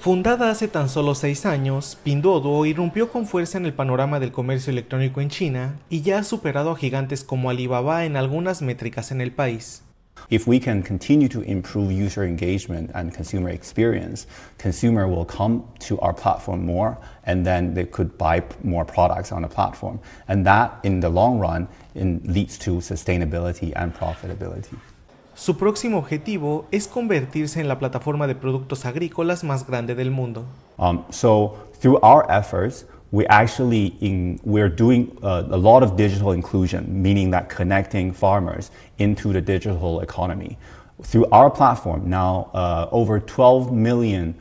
Fundada hace tan solo seis años, Pinduoduo irrumpió con fuerza en el panorama del comercio electrónico en China y ya ha superado a gigantes como Alibaba en algunas métricas en el país. If we can continue to improve user engagement and consumer experience, consumer will come to our platform more and then they could buy more products on the platform. And that in the long run in, leads to sustainability and profitability. Su próximo objetivo es convertirse en la plataforma de productos agrícolas más grande del mundo. Um, so, through our efforts, we actually in, we're doing uh, a, lot of digital inclusion, meaning that connecting farmers into the digital economy. Through our platform, now uh, over 12 million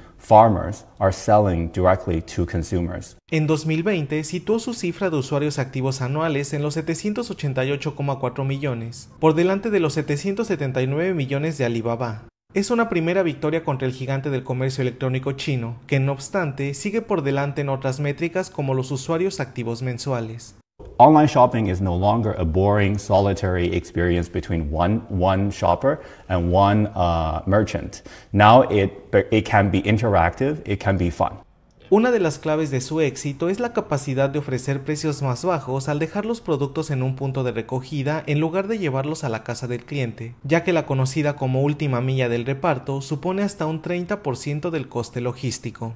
en 2020 situó su cifra de usuarios activos anuales en los 788,4 millones, por delante de los 779 millones de Alibaba. Es una primera victoria contra el gigante del comercio electrónico chino, que no obstante sigue por delante en otras métricas como los usuarios activos mensuales online shopping is no longer a boring, solitary experience between one, shopper and one uh, merchant. Now it, can be interactive, it Una de las claves de su éxito es la capacidad de ofrecer precios más bajos al dejar los productos en un punto de recogida en lugar de llevarlos a la casa del cliente, ya que la conocida como última milla del reparto supone hasta un 30% del coste logístico.